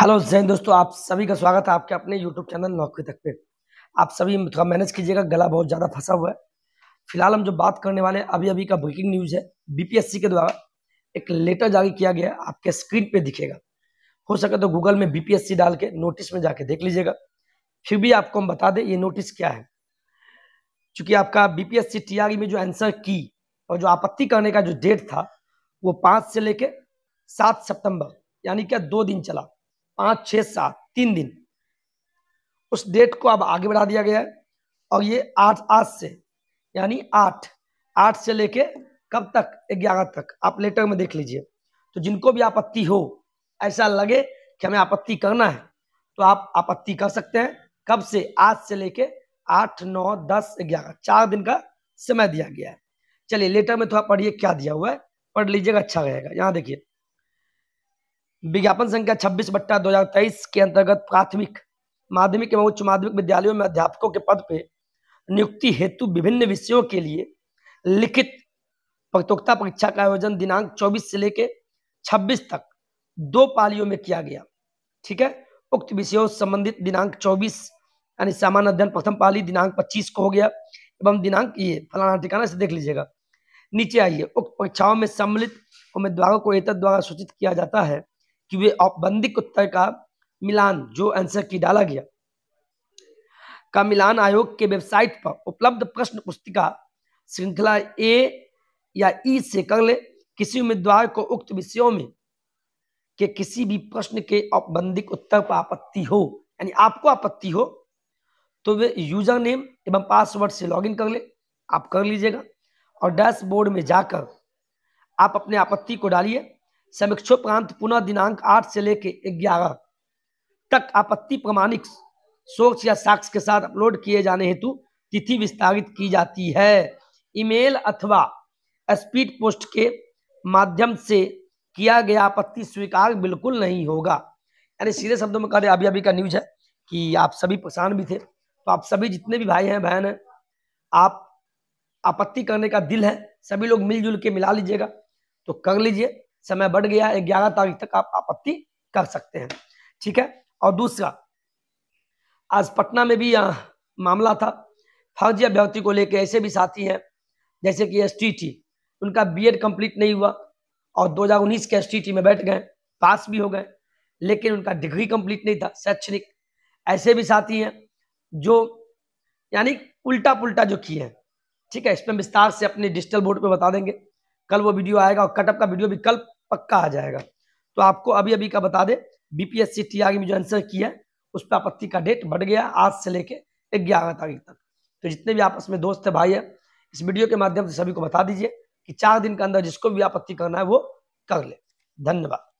hello Jain दोस्तों आप सभी का स्वागत है आपके अपने यूट्यूब चैनल नौकरी तक पे आप सभी थोड़ा मैनेज कीजिएगा गला बहुत ज़्यादा फंसा हुआ है फिलहाल हम जो बात करने वाले हैं अभी अभी का ब्रेकिंग न्यूज है बीपीएससी के द्वारा एक लेटर जारी किया गया है आपके स्क्रीन पे दिखेगा हो सके तो गूगल में बी डाल के नोटिस में जाके देख लीजिएगा फिर भी आपको हम बता दें ये नोटिस क्या है चूँकि आपका बी पी e में जो आंसर की और जो आपत्ति करने का जो डेट था वो पाँच से लेकर सात सितंबर यानी क्या दो दिन चला पाँच छः सात तीन दिन उस डेट को अब आगे बढ़ा दिया गया है और ये आठ आज से यानी आठ आठ से लेके कब तक ग्यारह तक आप लेटर में देख लीजिए तो जिनको भी आपत्ति हो ऐसा लगे कि हमें आपत्ति करना है तो आप आपत्ति कर सकते हैं कब से आज से लेके आठ नौ दस ग्यारह चार दिन का समय दिया गया है चलिए लेटर में थोड़ा पढ़िए क्या दिया हुआ है पढ़ लीजिएगा अच्छा रहेगा यहाँ देखिए विज्ञापन संख्या छब्बीस बट्टा दो के अंतर्गत प्राथमिक माध्यमिक एवं उच्च माध्यमिक विद्यालयों में अध्यापकों के पद पर नियुक्ति हेतु विभिन्न विषयों के लिए लिखित प्रतियोगिता परीक्षा का आयोजन दिनांक 24 से लेकर 26 तक दो पालियों में किया गया ठीक है उक्त विषयों संबंधित दिनांक 24 यानी सामान्य अध्ययन प्रथम पाली दिनांक 25 को हो गया एवं दिनांक ये फलाना ठिकाना से देख लीजिएगा नीचे आइए उक्त परीक्षाओं में सम्मिलित उम्मीदवारों को एतद द्वारा सूचित किया जाता है कि वे औपबंधिक उत्तर का मिलान जो आंसर की डाला गया का मिलान आयोग के वेबसाइट पर उपलब्ध प्रश्न पुस्तिका श्रृंखला ए या ई e से कर ले किसी उम्मीदवार को उक्त विषयों में के किसी भी प्रश्न के औपबंधिक उत्तर पर आपत्ति हो यानी आपको आपत्ति हो तो वे यूजर नेम एवं पासवर्ड से लॉगिन कर ले आप कर लीजिएगा और डैशबोर्ड में जाकर आप अपने आपत्ति को डालिए समीक्षोपरांत पुनः दिनांक आठ से लेके ग्यारह तक आपत्ति प्रमाणिक सोच या साक्ष के साथ अपलोड किए जाने हेतु तिथि विस्तारित की जाती है ईमेल अथवा स्पीड पोस्ट के माध्यम से किया गया आपत्ति स्वीकार बिल्कुल नहीं होगा यानी सीधे शब्दों में कह रहे अभी अभी का न्यूज है कि आप सभी परेशान भी थे तो आप सभी जितने भी भाई हैं बहन हैं आप आपत्ति करने का दिल है सभी लोग मिलजुल के मिला लीजिएगा तो कर लीजिए समय बढ़ गया है ग्यारह तारीख तक आप आपत्ति कर सकते हैं ठीक है और दूसरा आज पटना में भी यहाँ मामला था फर्ज अभ्यर्थी को लेकर ऐसे भी साथी हैं जैसे कि एस उनका बी एड कंप्लीट नहीं हुआ और 2019 के एस में बैठ गए पास भी हो गए लेकिन उनका डिग्री कंप्लीट नहीं था शैक्षणिक ऐसे भी साथी हैं जो यानी उल्टा पुल्टा जो किए हैं ठीक है इसमें विस्तार से अपने डिजिटल बोर्ड पे बता देंगे कल वो वीडियो आएगा और कटअप का वीडियो भी कल पक्का आ जाएगा तो आपको अभी अभी का बता दे बीपीएससी आगे में जो आंसर किया उस पर आपत्ति का डेट बढ़ गया आज से लेके ग्यारह तारीख तक तो जितने भी आपस में दोस्त है भाई है इस वीडियो के माध्यम से सभी को बता दीजिए कि चार दिन के अंदर जिसको भी आपत्ति करना है वो कर ले धन्यवाद